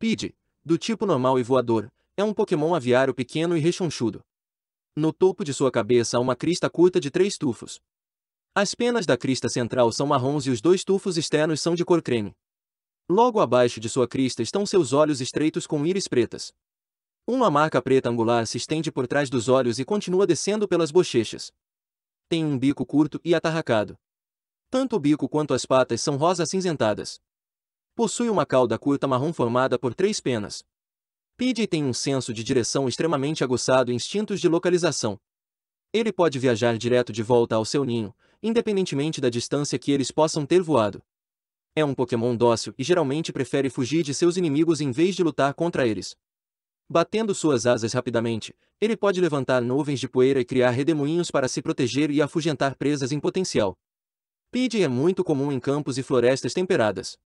Pid, do tipo normal e voador, é um Pokémon aviário pequeno e rechonchudo. No topo de sua cabeça há uma crista curta de três tufos. As penas da crista central são marrons e os dois tufos externos são de cor creme. Logo abaixo de sua crista estão seus olhos estreitos com íris pretas. Uma marca preta angular se estende por trás dos olhos e continua descendo pelas bochechas. Tem um bico curto e atarracado. Tanto o bico quanto as patas são rosa acinzentadas. Possui uma cauda curta marrom formada por três penas. Pidgey tem um senso de direção extremamente aguçado e instintos de localização. Ele pode viajar direto de volta ao seu ninho, independentemente da distância que eles possam ter voado. É um Pokémon dócil e geralmente prefere fugir de seus inimigos em vez de lutar contra eles. Batendo suas asas rapidamente, ele pode levantar nuvens de poeira e criar redemoinhos para se proteger e afugentar presas em potencial. Pidgey é muito comum em campos e florestas temperadas.